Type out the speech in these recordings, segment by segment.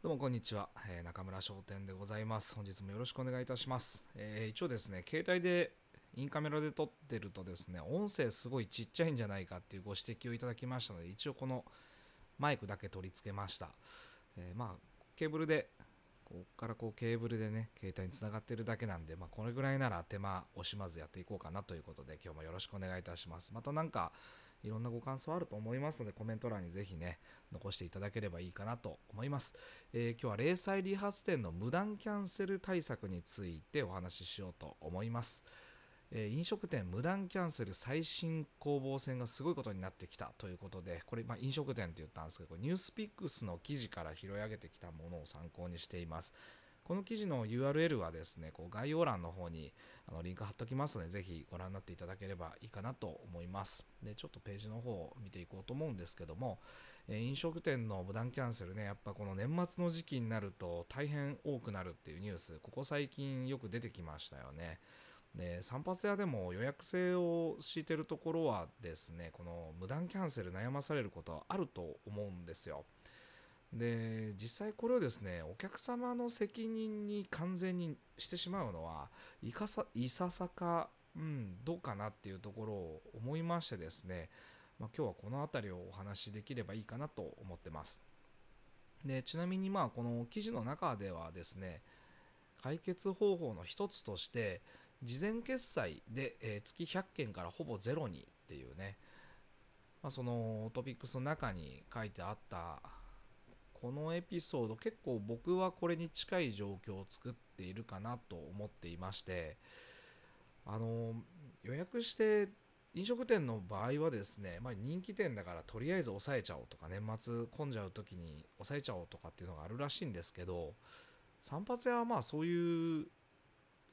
どうもこんにちは、えー、中村商店でございます。本日もよろしくお願いいたします。えー、一応ですね、携帯でインカメラで撮ってるとですね、音声すごいちっちゃいんじゃないかっていうご指摘をいただきましたので、一応このマイクだけ取り付けました。えー、まあ、ケーブルで、ここからこうケーブルでね、携帯につながってるだけなんで、まあ、これぐらいなら手間惜しまずやっていこうかなということで、今日もよろしくお願いいたします。またなんか、いろんなご感想あると思いますので、コメント欄にぜひね、残していただければいいかなと思います。えー、今日は零細理髪店の無断キャンセル対策についてお話ししようと思います。え飲食店無断キャンセル最新攻防戦がすごいことになってきたということで、これ、まあ、飲食店って言ったんですけど、ニュースピックスの記事から拾い上げてきたものを参考にしています。この記事の URL はですね、こう概要欄の方にあのリンク貼っときますので、ぜひご覧になっていただければいいかなと思います。で、ちょっとページの方を見ていこうと思うんですけども、え飲食店の無断キャンセルね、やっぱこの年末の時期になると大変多くなるっていうニュース、ここ最近よく出てきましたよね。で散髪屋でも予約制を敷いてるところはですねこの無断キャンセル悩まされることあると思うんですよ。で実際これをですねお客様の責任に完全にしてしまうのはいかさいささか、うん、どうかなっていうところを思いましてですね、まあ、今日はこの辺りをお話しできればいいかなと思ってます。でちなみにまあこの記事の中ではですね解決方法の一つとして事前決済で、え月100件からほぼゼロにっていうね、まあ、そのトピックスの中に書いてあったこのエピソード結構僕はこれに近い状況を作っているかなと思っていましてあの予約して飲食店の場合はですね、まあ、人気店だからとりあえず抑えちゃおうとか年末混んじゃう時に抑えちゃおうとかっていうのがあるらしいんですけど散髪屋はまあそういう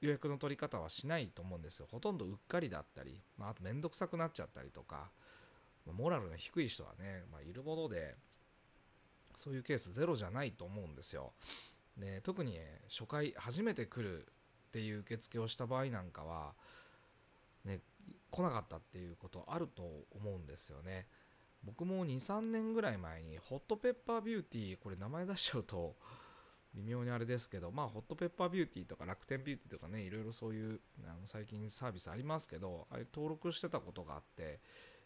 予約の取り方はしないと思うんですよほとんどうっかりだったり、まあ、あと面倒くさくなっちゃったりとかモラルの低い人はね、まあ、いるものでそういうケースゼロじゃないと思うんですよ。で特に、初回初めて来るっていう受付をした場合なんかは、ね、来なかったっていうことあると思うんですよね。僕も2、3年ぐらい前にホットペッパービューティー、これ名前出しちゃうと微妙にあれですけど、まあホットペッパービューティーとか楽天ビューティーとかね、いろいろそういうあの最近サービスありますけど、あれ登録してたことがあって、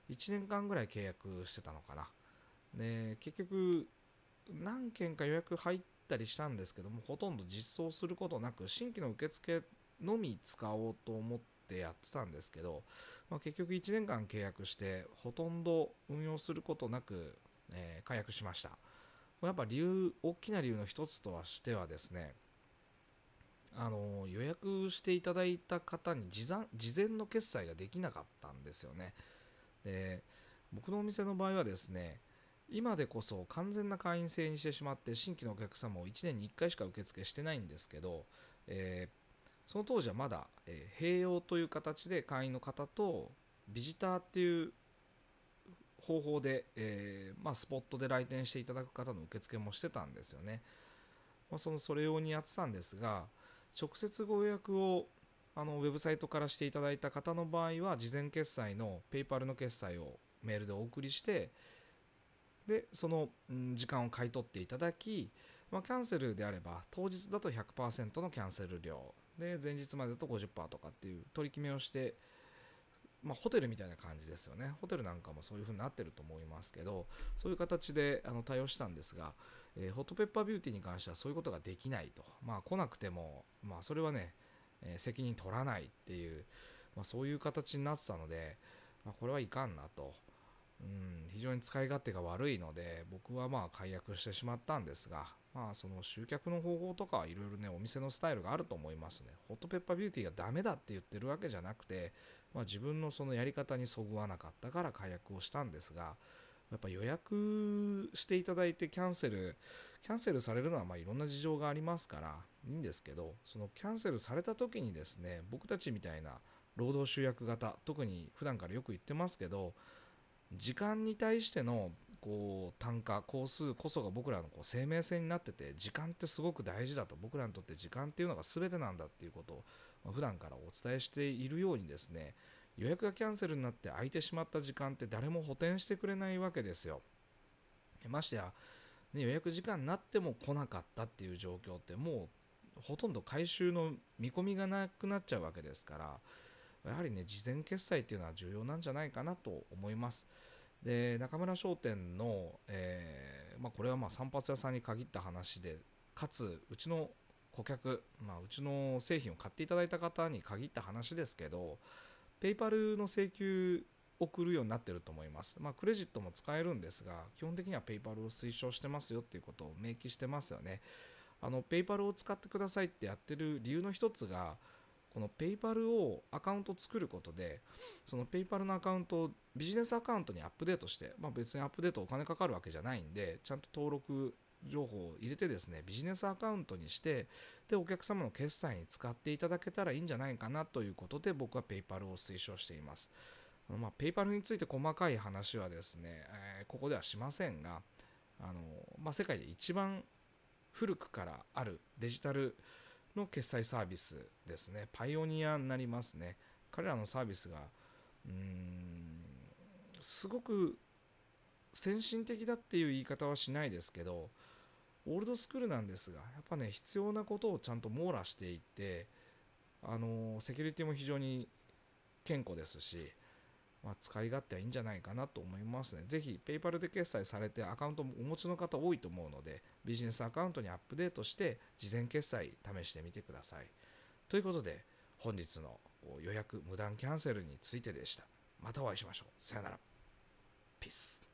1年間ぐらい契約してたのかな。で、結局何件か予約入ったりしたんですけども、ほとんど実装することなく、新規の受付のみ使おうと思ってやってたんですけど、まあ、結局1年間契約して、ほとんど運用することなく、えー、解約しました。やっぱ理由、大きな理由の一つとはしてはですね、あの予約していただいた方に事前事前の決済ができなかったんですよね。で僕のお店の場合はですね今でこそ完全な会員制にしてしまって新規のお客様を1年に1回しか受付してないんですけど、えー、その当時はまだ、えー、併用という形で会員の方とビジターっていう方法で、えー、まあ、スポットで来店していただく方の受付もしてたんですよね。まあ、そのそれ用にやってたんですが直接ご予約をあのウェブサイトからしていただいた方の場合は事前決済の PayPal の決済をメールでお送りして、でその時間を買い取っていただき、まあ、キャンセルであれば当日だと100%のキャンセル料で前日までだと50%とかっていう取り決めをして、まあ、ホテルみたいな感じですよねホテルなんかもそういう風になってると思いますけどそういう形であの対応したんですが、えー、ホットペッパービューティーに関してはそういうことができないと、まあ、来なくても、まあ、それはね、えー、責任取らないっていう、まあ、そういう形になってたので、まあ、これはいかんなと。うん、非常に使い勝手が悪いので、僕はまあ解約してしまったんですが、まあその集客の方法とかいろいろね、お店のスタイルがあると思いますね。ホットペッパービューティーがダメだって言ってるわけじゃなくて、まあ自分のそのやり方にそぐわなかったから解約をしたんですが、やっぱ予約していただいてキャンセル、キャンセルされるのはまあいろんな事情がありますからいいんですけど、そのキャンセルされた時にですね、僕たちみたいな労働集約型、特に普段からよく言ってますけど、時間に対してのこう単価工数こそが僕らのこう生命線になってて時間ってすごく大事だと僕らにとって時間っていうのが全てなんだっていうことを普段からお伝えしているようにですね予約がキャンセルになって空いてしまった時間って誰も補填してくれないわけですよましてや、ね、予約時間になっても来なかったっていう状況ってもうほとんど回収の見込みがなくなっちゃうわけですからやはりね事前決済っていうのは重要なんじゃないかなと思います。で中村商店の、えー、まあ、これはまあ散髪屋さんに限った話でかつうちの顧客、まあ、うちの製品を買っていただいた方に限った話ですけどペイパルの請求送るようになってると思います。まあ、クレジットも使えるんですが、基本的にはペイパルを推奨してますよっていうことを明記してますよね。あの、ペイパルを使ってくださいってやってる理由の一つが、この PayPal をアカウント作ることで、その PayPal のアカウントをビジネスアカウントにアップデートして、まあ、別にアップデートお金かかるわけじゃないんで、ちゃんと登録情報を入れてですね、ビジネスアカウントにして、で、お客様の決済に使っていただけたらいいんじゃないかなということで、僕は PayPal を推奨しています。まあ、PayPal について細かい話はですね、えー、ここではしませんが、あの、まあ、世界で一番古くからあるデジタル、の決済サービスですね。パイオニアになりますね。彼らのサービスが、うーん、すごく先進的だっていう言い方はしないですけど、オールドスクールなんですが、やっぱね、必要なことをちゃんと網羅していって、あの、セキュリティも非常に健康ですし、まあ、使い勝手はいいんじゃないかなと思いますね。ぜひ PayPal で決済されてアカウントもお持ちの方多いと思うので、ビジネスアカウントにアップデートして事前決済試してみてください。ということで、本日の予約無断キャンセルについてでした。またお会いしましょう。さよなら。ピース。